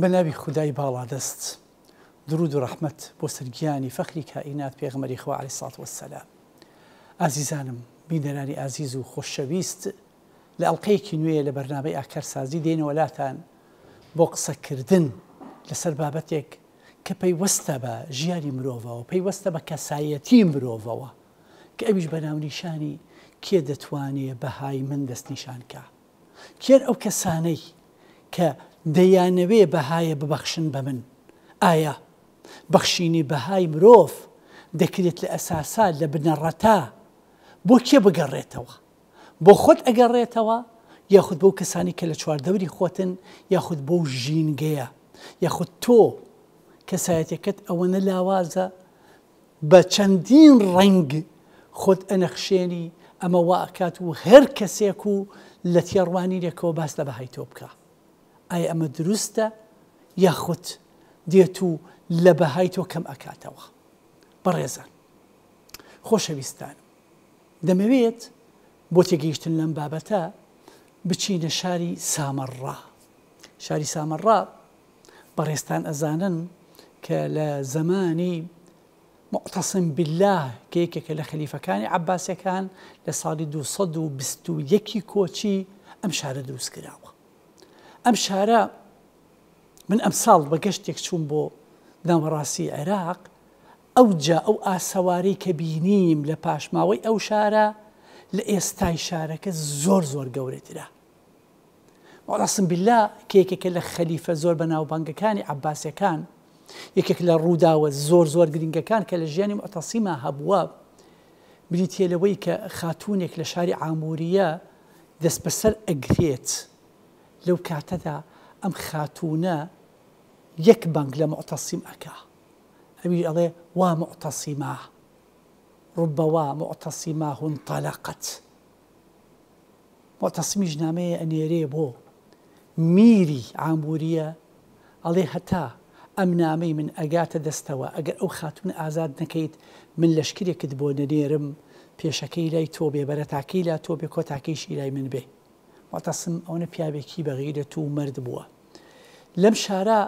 بە ناوی بالا دست درود و رحمت بۆ سرگیانی فەخری کائینات پێغمەری خوا علی و السلام عزیزانم بینەرانی عزیز و خوششویست اکر خۆشەویست لە ئەڵلقەیەکی نوێیە لە بەرنابەی ئاکەرسازی دێنەوەلاتان بۆ قسەکردن لەسەر بابەتێک کە پەیوەستە بە ژیانی با کسایتی بە و که کە بناو نیشانی که دتوانی بهای من دست نیشان که که او کسانی که دەیانەوێ بەهایە ببەخشن بە من ئایا بەخشینی بەهای مرۆڤ دەکرێت لە ئەساسا لە بنەڕەتا بۆ کێ بگەڕێتەوە بۆ خۆت ئەگەڕێتەوە یاخود بەو کەسانی کە لە چواردەوری خۆتن یاخود بۆ ژینگەیە یاخود تۆ کەسایەتەکەت ئەوەنە لاوازە بە چەندین ڕنگ خۆت ئەنەخشێنی ئەمە واکات و هەر کەسێک و لە تێڕوانی لێکەوە باس لە بەهای تۆ بکە. ئایا ئەمە دروستە یاخود دێت و لە بەهای تۆ کەم ئەکاتەوە بەڕێزان خۆشەویستان دەمەوێت بۆ تێگەیشتن لەم بابەتە بچینە شاری سامەڕا شاری سامەڕا بەڕێستان ئەزانن کە لە زمانی مقتەسم بالله کێکێکە لە خەلیفەکانی عباسەکان لە ساڵی 2021 کۆچی ئەم شارە دروست کراوە ئەم شارە من ئەمساڵ بە گەشتێک چوون بۆ ناوەڕاستی عێراق ئەو جا ئەو ئاسەواری کە بینیم لە پاشماوەی ئەو شارە لە ئێستای شارەکە زۆر زۆر گەورەترا. وڵاسم بلا کێکێکە لە خەلیفە زۆر بە ناوبانگەکانی عباسەکان یەکێک لە ڕووداوە زۆر زۆر گرنگەکان کە لە ژیانی ئۆتەسیما هەبووە بریتێلەوەی کە خاتونێک لە شاری ئاموریە دەست بەسەر ئەگرێت. لو كاتدا أم خاتونا يكبنج لمعتصم أكا أبي الله ومعتصما رب ومعتصما انطلقت معتصمي جنامي اني ريبو ميري عموريا الله هتا أم نامي من أجات دستوى اجا أو خاتون أزاد نكيت من لشكري كذبون نيرم بيشكي لي توبي برتعكي لا توبي كوتعكيش إلي من به وتەسم ئەوە پیاوێکی بەغیرە و مرد بووە لەم شارە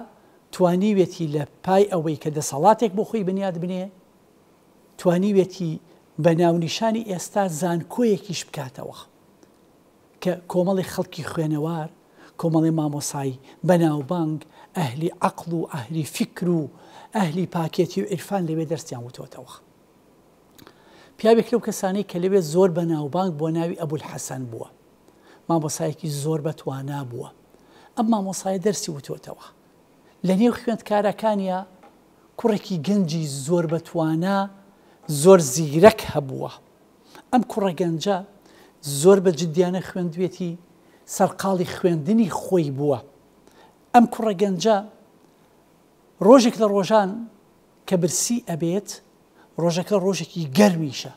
توانیوێتی لە پای ئەوەی کە دەسەڵاتێک بۆ خۆی بنیاد بنێ توانیوێتی بە ناونیشانی ئێستا زانکۆیەکیش بکاتەوە کە کۆمەڵی خەڵکی خوێنەوار کۆمەڵی مامۆسایی بەناوبانگ ئەهلی عقل و ئەهلی فکر و ئەهلی پاکێتی و عرفان لەوێ دەستیان وتۆتەوە. پیاوێک لەو کەسانی کە لەوێ زۆر بەناوبانگ بۆ ناوی ئەبول حەسەن بووە. مامۆسایەکی زۆر بەتوانا بووە ئەم مامۆسایە دەرسی وتۆتەوە لە نێو خوێندکارەکانە کوڕێکی گەنجی زۆر بەتوانا زۆر زیرەک هەبووە ئەم کوڕە گەنجە زۆر بە جدیانە خوێندوێتی سەرقاڵی خوێندنی خۆی بووە ئەم کوڕە گەنجە ڕۆژێک لە ڕۆژان کە برسی ئەبێت ڕۆژەکە ڕۆژێکی گەرمیشە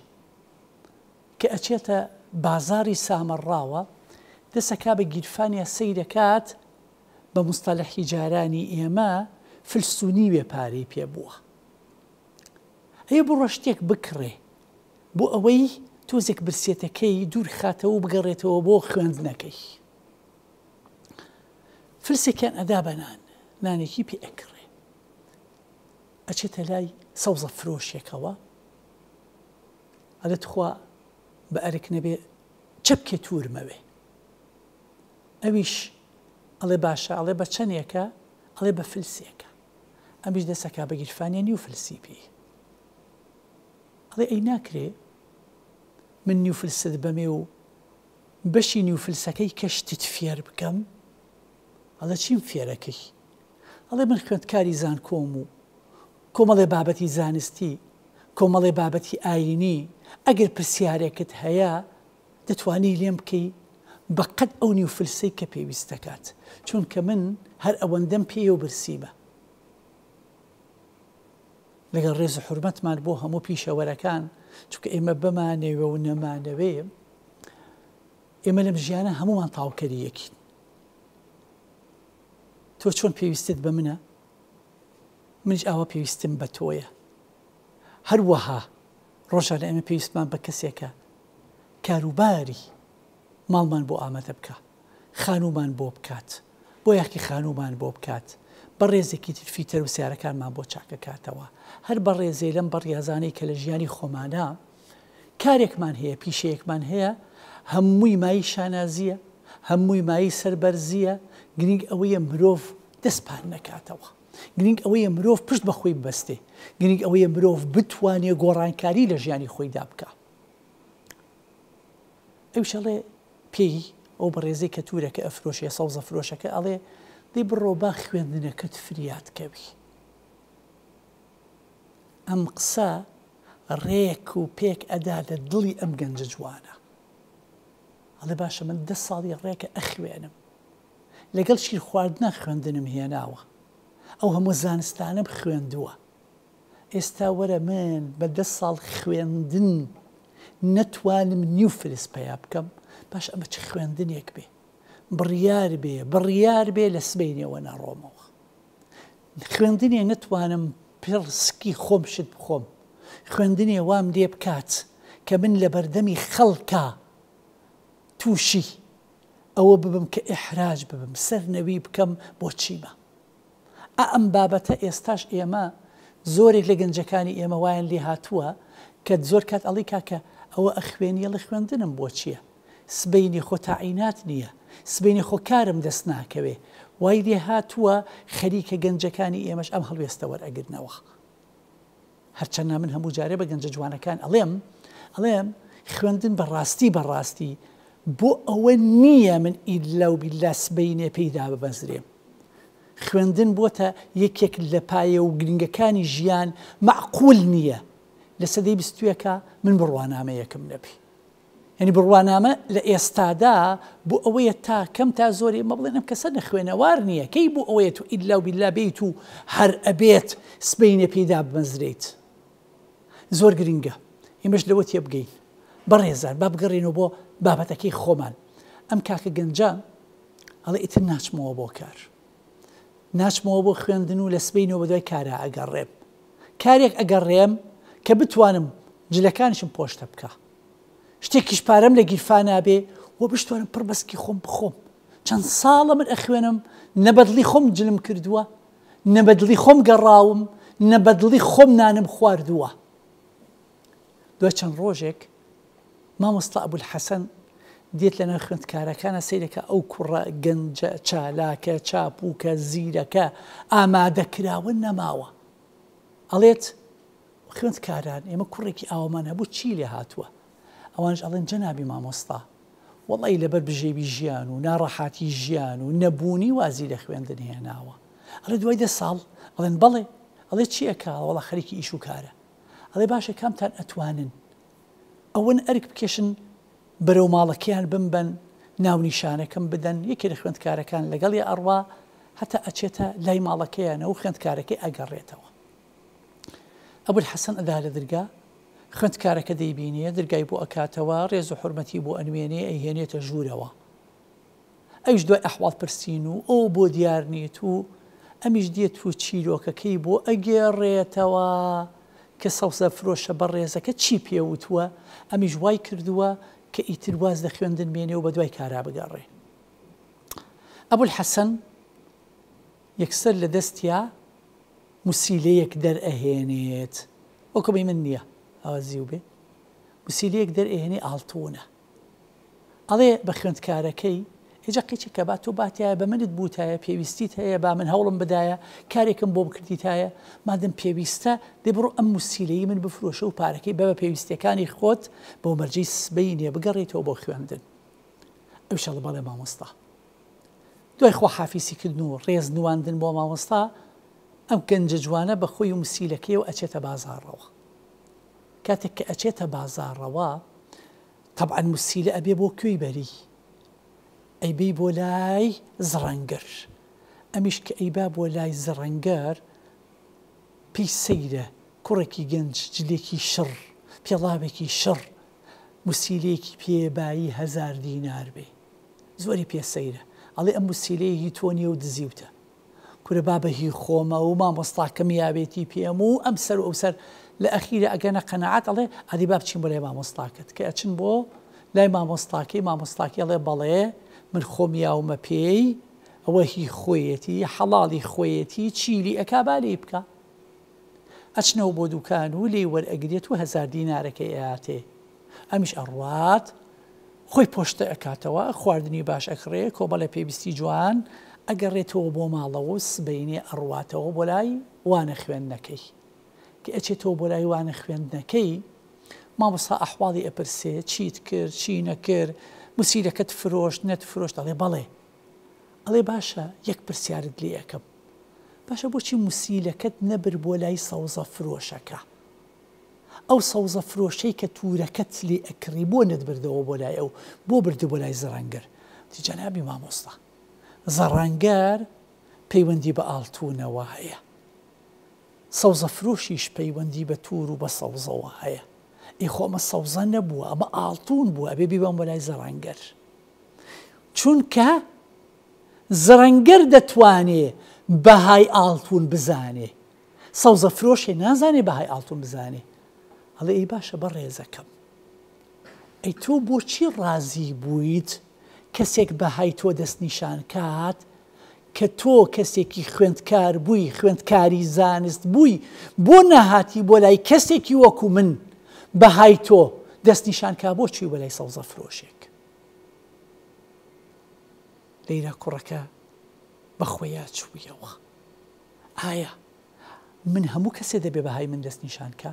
کە ئەچێتە بازاری سامەڕاوە دەسەکا بە گیرفانیا بمصطلح جاراني مستەلحی جارانی ئێمە فلسونی وێ پارەی پێ بووە. هەیە بۆ ڕەشتێک بکڕێ بۆ ئەوەی تۆزێک برسێتەکەی دوور خاتەوە بگەڕێتەوە بۆ خوێندنەکەی. فرسێکیان ئەدا بەنان نانێکی پێ ئەکڕێ. ئەچێتە لای سەوزە فرۆشێکەوە ئەلت خوا بە ئەرک نەبێ چەپکێ تورمەوێ. ئەویش ئەڵێ باشە ئەڵێ بە چەندێکە ئەڵێ بە فلسیەکە ئەمیش دەسەکە بە گیرفانیە نی و فلسیپی ئەڵێ ئەی ناکرێ من نی و فلسد بەمێ و بەشی نی و فلسەکەی کەشتت فێر بکەم ئەڵە چیم فێرەکەی ئەڵێ من خوێندکاری زان کۆم و کۆمەڵێ بابەتی زانستی کۆمەڵێ بابەتی ئاینی ئەگەر پرسیارێکت هەیە دەتوانی لێم بکەی بقد أوني فلسي كبي بيستكات شون كمن هر أوان دم بيو برسيبة لقد ريز حرمت ما نبوها مو بيشا ولا كان شوك إما بماني ونماني بيم إما لم جيانا همو ما نطاو كريك تو شون بيستد بمنا من جاوا آوا بيوستن بتويا وها رجع لأما بيوستمان بكسيكا كاروباري ماڵمان بۆ ئامەتە بکە خانومان بۆ بکات بۆ یاکی خانومان بۆ بکات بە ڕێزێکی ترفیتەر و سیارەکانمان بە چاکە کاتەوە هەر بە ڕێزێ لەم بە ڕێزانەی کە لە ژیانی خۆمانە کارێکمان هەیە پیشەیەکمان هەیە هەمووی مای شانازیە هەمووی مایی سربەرزیە گرنگ ئەوەیە مرۆڤ دەستپان نەکاتەوە گرنگ ئەوەیە مرۆڤ پشت بە خۆی بەستێ گرنگ ئەوەیە مرۆڤ بتوانێت گۆڕانکاری لە ژیانی خۆیدا بکە ئەوشەڵێ پێی ئەو بە ڕێزی کە تورەکە ئەفرۆشیە سەوزە فرۆشەکە ئەڵێ دی بڕۆ با خوێندنەکەت فریات کەوی. ئەم قسە ڕێک و پێک ئەدا لە دڵی ئەم گەنج جوانە. ئەڵێ باشە من ده ساڵی ڕێکە ئەخوێنم. لەگەڵ شیر خواردنە خوێندنم هێناوە. ئەو هەموو زانستانم خوێندووە. ئێستا وەرە من بە ده ساڵ خوێندن نەتوانم نیو فلس پیا بکەم باش ئەمە چ خوێندنێک بێ بڕیار بێ بڕیار بێ لە سبینەوە ناڕۆمەوە خوێندنێ نتوانم پرسکی خۆم شت بخۆم خوێندنێ وام دێ بکات کە من لە بەردەمی خەڵکە تووشی ئەوە ببم کە ئحراج ببم سەر نەوی بکەم بۆ چیمە ئا ئەم بابەتە ئێستاش ئێمە زۆرێک لە گەنجەکانی ئێمە وایەن لێ هاتووە کە زۆر کات ئەڵی کاکە ئەوە ئەخوێنیە لە خوێندنم بۆ چییە سبینی خۆ تاعینات نییە سبینی خۆ کارم دەست ناکەوێ وای لێ هاتووە خەریکە گەنجەکانی ئێمەش ئەم هەڵوێستە وەرەگرنەوە هەرچەند من هەموو جارێ بە گەنجە جوانەکان ئەڵێم ئەڵێم خوێندن بەڕاستی بەڕاستی بۆ ئەوە نییە من ئیدلاو بیلاسبینێ پێیدا ببەزرێم خوێندن بۆتە یەکێک لە پایە و گرنگەکانی ژیان معقول نییە لە سەدەی بستویەکە من بڕوانامەیەکم نەبی هەنی بڕوانامە لە ئێستادا بۆ ئەوەیە تا کەم تا زۆری مە بڵێنم کەسە نە خوێنەوار نییە کەی بۆ ئەوەیە تو ئیدلا و بیلا بیت و هەر ئەبێت سبینە پێدا بمەزریت زۆر گرینگە ئێمەش لەوە تێ بگەین بەڕێزان با بگەڕێنەوە بۆ بابەتەکەی خۆمان ئەم کاکە گەنجان ئەڵێ ئیتر ناچمەوە بۆ کار ناچمەوە بۆ خوێندن و لە سبینەوە بەدوای کارە ئەگەڕێم کارێک ئەگەڕێم کە بتوانم جلەکانشم پۆشتە بکە شتێکیش پارەم لە گیرفانابێ و بشتوانم پڕبەسکی خۆم بخۆم چەند ساڵە من ئەخوێنم نەبەدلی خۆم جلم کردووە نەبەدلی خۆم گەڕاوم نەبەدلی خۆم نانم خواردووە دوای چەند ڕۆژێک مامۆستا ئەبول حەسەن دێت لە نەخوندکارەکانە سیرەکە ئەو کوڕە گەنجە چالاکە چاپووکە زیرەکە ئامادەکراوە نەماوە ئەڵێت خوندکاران ئێمە کوڕێکی ئاوامان هەبوو چی لێ هاتووە أوانش أظن جنابي ما مصطى والله إلى برب جي بيجيان ونارحات يجيان ونبوني وازيل أخوي عندنا دنيا هو على دواي ده صال أظن بلي أظن شيء كار والله خليك إيشو كارة أظن باش كم تان أتوانن أون أرك بكشن برو مالك يعني بنبن ناو نشانه كم بدن يكير أخوي كارة كان لقال يا أروى حتى أشيتا لاي مالك يعني وخنت كاركي أجريتها أبو الحسن أذهل ذرقا خنت كارك دي بيني ئەکاتەوە ڕێز و حرمەتی بۆ ئەنوێنێ ئەیهێنێتە ژوورەوە ئەوش دوای ئەحوات پرسین و ئەو بۆ دیار نیت و ئەمیش دێت و چیرۆکەکەی بۆ ئەگێڕێتەوە کە سەوزە فرۆشە بە ڕێزەکە چی پێوتوە ئەمیش وای کردووە کە ئیتر واز لە خوێندن بێنێ و بە دوای کارا بگەڕێ ئەبول حەسەن یەکسەر لە دەستیا موسیلەیەک ئازی و بێ وسیلەیەک دەرئێنێ ئاڵتوونە ئەڵێ بە خوێندکارەکەی هێجا قیچی کە با تۆ باتیایە بە منت بووتایە پێویستیت هەیە با من هەوڵم بدایە کارێکم بۆ بکردیتایە مادەم پێویستە دەبڕۆ ئەم موسیلەی من بفرۆشە و پارەکەی بە بە پێویستەکانی خۆت بۆ مەرجی سبەی نیە بگەڕێتەوە بۆ خوێندن ئەوشەڵ بەڵێ مامۆستا دوای خۆ حافیسی کردن و ڕێز نواندن بۆ مامۆستا ئەم گەنجە جوانە بە خۆی و مسیلەکەی و ئەچێتە بازارڕەوە كاتك أشيت بازار روا طبعا مسيلة أبي بوكوي بري أبي بولاي زرنجر أمشك أي باب ولاي زرنجر بي سيدة كوركي جنج جليكي شر بي الله لابكي شر مسيليكي بي باي هزار دينار بي زوري بي سيدة علي أم مسيليكي توني ودزيوته كور بابا هي خوما وما مصطع كميابيتي بي أمو أمسر أمسر لە ئەخیرە ئەگەنە قەنەعات ئەڵێ ئەدی با بچین بەێ مامۆستاکت کە ئەچن بۆ لای مامۆستاکەی مامۆستاکی ئەڵێ بەڵێ من خۆمیاومە پێی ئەوە هی خۆیەتی حەڵاڵی خۆیەتی چیلی ئەکابالی بکە ئەچنەوە بۆ دوکان و لێ وەرئەگرێت و هزار دیینارەکەی ئەاتێ ئەمیش ئەڕوات خۆی پۆشتە ئەکاتەوە خواردنی باش ئەکڕێ کۆبەڵە پێویستی جوان ئەگەڕێتەوە بۆ ماڵەوە سبینێ ئەڕواتەوە بۆ لای وانە خوێندنەکەی کە ئەچێتەوە بۆ لایوانە خوێندنەکەی مامەسا ئەحواڵی ئەپرسێ چیت کرد چی نەکرد مسیرەکەت فرۆشت نەت فرۆشت ئەڵێ بەڵێ ئەڵێ باشە یەک پرسیارت لێ یەکەم باشە بۆچی موسیلەکەت نەبر بۆ لای سەوزە فرۆشەکە ئەو سەوزە فرۆشەی کە تورەکەت لێ ئەکڕی بۆ نەتبردەوە بۆ لای ئەو بۆ برد بۆ لای زەڕەنگەر دیجانابی مامۆستا زەڕەنگەر پەیوەندی بە ئاڵتونەوە هەیە سەوزەفرۆشیش پەیوەندی بە توور و بە سەوزەوە هەیە ئیخۆمە سەوزە نەبووە ئەمە ئاڵتون بووە بێ بیبم بە لای زەڕەنگەر چونکە زەڕەنگەر دەتوانێ بەهای ئاڵتون بزانێ سەوزە فرۆشی نازانێ بەهای ئاڵتون بزانێ هەڵێ ئەی باشە بە ڕێزەکەم ئەی تۆ بۆچی ڕازی بوویت کەسێک بەهای تۆ دەستنیشان کات کە تۆ کەسێکی خوێندکار بووی خوێندکاری زانست بووی بۆ نەهاتی بۆ لای کەسێکی وەکو من بەهای تۆ دەستنیشانکە بۆچی بە لای سەوزە فرۆشێک لەیرە کوڕەکە بەخۆیا چوویەوە ئایا من هەموو کەسێ دەبێ بەهای من دەستنیشانکە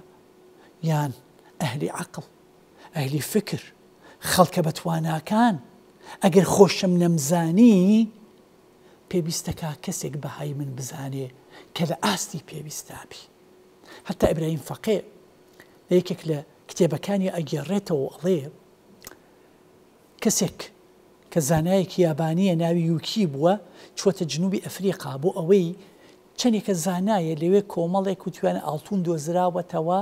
یان ئەهلی عقل ئەهلی فکر خەڵکە بەتواناکان ئەگەر خۆشم نەمزانی پێویستەکە کەسێک بەهای من بزانێ کە لە ئاستی پێویستابی هەتا ئەبراهیم فەقێ لە یەکێک لە کتێبەکانی ئەگەڕێتەوە ئەڵێ کەسێک کە زانایەکی یابانیە ناوی یوکی بووە چۆتە جنوبی ئەفریقا بۆ ئەوەی چەندێکە زانایە لەوێ کۆمەڵێک و توانە ئاڵتون دۆزراوەتەوە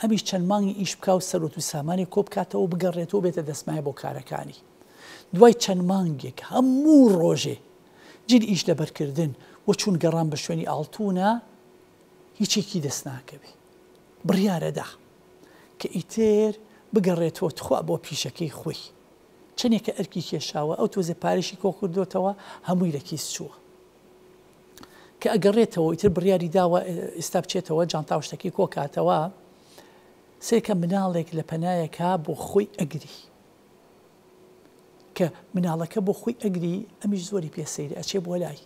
ئەمیش چەند مانگی ئیش بک و سەرۆ و سامانی کۆبکاتەوە بگەڕێتەوە بێتە دەسمایە بۆ کارەکانی. دوای چەند مانگێک هەموو ڕۆژێ جیر ئیش لەبەرکردن وە چون گەڕان بە شوێنی ئاڵتونە هیچێکی دەست ناکەوێ بڕیارەدا کە ئیتر بگەڕێتەوە تخوا بۆ پیشەکەی خۆی چنێکە ئەرکی کێشاوە ئەو تۆزە پارێکی کۆکردوتەوە هەمووی لە کیس چووە کە ئەگەڕێتەوە ئیتر بڕیاری داوە ئێستا بچێتەوە جانتا شتەکەی کۆکاتەوە سێکە مناڵێک لە پەنایەکە بۆ خۆی ئەگری کە مناڵەکە بۆ خۆی ئەگری ئەمیش زۆری پێسەیری ئەچێ بۆ لای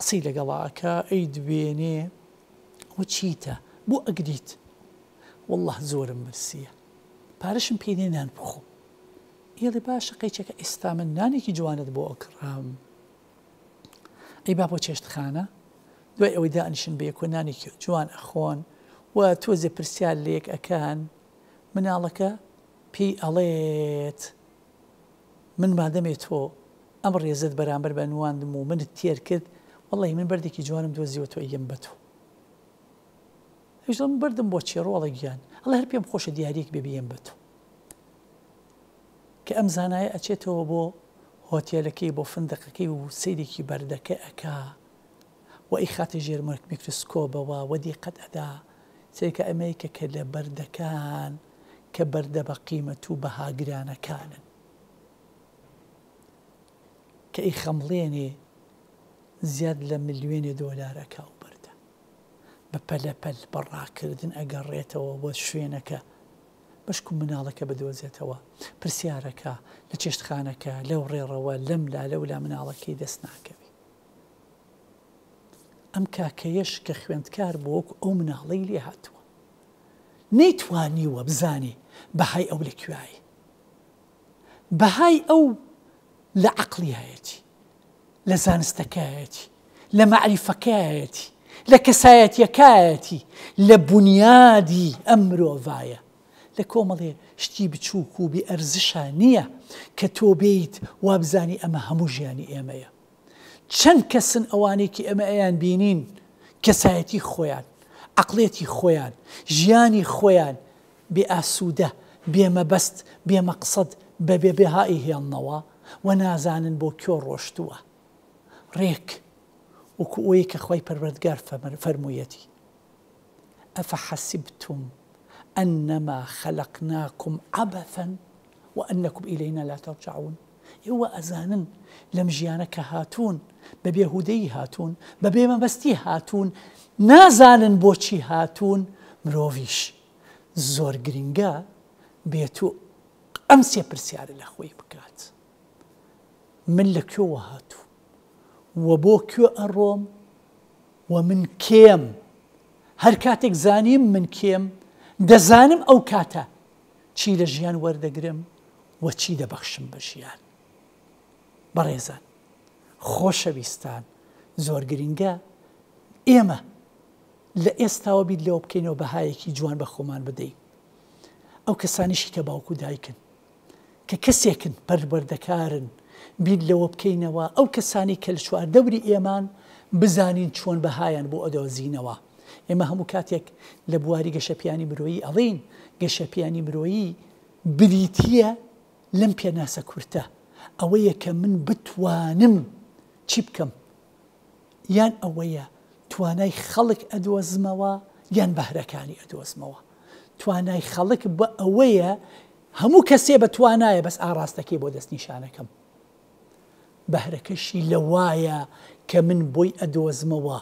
قسی لەگەڵاکە ئەی دوێنێ و چیتە بۆ ئەگریت والله زۆرم برسیە پارەشم پێێنان بخۆ ئێڵی باشە قەیچەکە ئێستا من نانێکی جوانت بۆ ئەکرام ئەی با بۆ چێشتخانە دوای ئەوەی دانیشن بە یەکۆنانێکی جوان ئەخۆن و تۆزێ پرسیال لێک ئەکان مناڵەکە پێی ئەڵێت. من مادەمێت تۆ أمر يزد بەرامبەر بە نواندم دمو من التير كذ والله من بردك جوانم دۆزیوە وتو أيام بتو تۆ هیچڵم بردم بۆ چێڕۆڵە گیان ئەڵ هەر پێم خۆشە دیارێک بێبیێن بە تۆ کە ئەم بو ئەچێتەوە بۆ هۆتێلەکەی بۆ فندەقەکەی و سیرێکی كي ئەکا و وإخات جير مرك ميكروسكوب و دیقەت ئەدا سێکە ئەمەیکە کە لە بەردەکان كبرد بقيمة بها قیمە و کە ئەی خەمڵێنێ زیاد لە ملیێنێ دۆلارەکە و بردە بە پەلەپەل بەڕاکردن ئەگەڕێتەوە بۆ شوێنەکە بەشک و مناڵەکە بدۆزێتەوە پرسیارەکە لە چێشتخانەکە لەو ڕێڕەوە لەم لا لەو لا مناڵەکەی دەست ناکەوی ئەم کاکەیەش کە خوێندکار بۆک ئەو مناڵەی لێ هاتووە نەیتوانیوە بزانی بەهای ئەو لە کوایی بەهای ئەو لا عقلي هايتي لا زانستكايتي لا معرفة كايتي لا كسايتي كايتي لا بنيادي أمرو فايا شتي بتشوكو بأرزشانية كتوبيت وابزاني أما هموجياني إيمايا چند كسن أوانيكي كي أما أيان بينين كسايتي خويان عقليتي خويان جياني خويان بأسودة بيما بست بيما قصد ببيبهائه النواه و نازانن بۆ کۆ ڕۆشتووە ڕێک وەکو ئەوی کە خۆی پەروەردگار فەرموویەتی ئەفە حەسیبتم ئەنەما خەلقناکم عبەفەن و ئەنەکم ئیلەینا لا ترجعون ئێوە ئەزانن لەم ژیانە کە هاتوون بە بێهودەی هاتوون بە بێمەبەستی هاتوون نازانن بۆچی هاتوون مرۆڤش زۆر گرنگە بێت و ئەم سێ پرسیارە لە خۆی بکات. من لە کوێوە هاتوو وە بۆ کوێ ئەڕۆم و من کێم هەر کاتێک زانیم من کێم دەزانم ئەو کاتە چی لە ژیان وەردەگرم وە چی دەبەخشم بە ژیان بەڕێزان خۆشەویستان زۆر گرینگە ئێمە لە ئێستاوە بیت لەوە بکەینەوە بەهایەکی جوان بە خۆمان بدەین ئەو کەسانیشی کە باوکو دایکن کە کەسێکن پەروەردەکارن بیر لەوە بکەینەوە ئەو کەسانی کە لە چوار دەوری ئێمان بزانین چۆن بەهایان بۆ ئەدۆزینەوە ئێمە هەموو کاتێک لە بواری گەشەپیانی مرۆیی ئەڵین گەشەپیانی مرۆیی بریتە لەم پێناسە کورتە ئەوەیە کە من بتوانم چی بکەم یان ئەوەیە توانای خەڵک ئەدۆزمەوە یان بەهرەکانی ئەدۆزمەوە توانای خەڵک بە ئەوەیە هەموو کەسێ بە توانایە بەس ئاراستەکەی بۆ دەستنیشانەکەم بەهرەکەشی لە وایە کە من بۆی ئەدۆزمەوە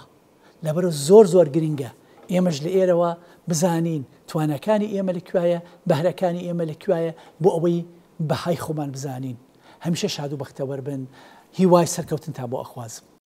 لەبەر زۆر زۆر گرنگە ئێمەش لە ئێرەوە بزانین توانەکانی ئێمە لەکوایە بەهرەکانی ئێمە لەکوایە بۆ ئەوەی بەهای خۆمان بزانین هەمیشە شاد و بەختەوەربن هیوای سەرکەوتن تا بۆ ئەخوازم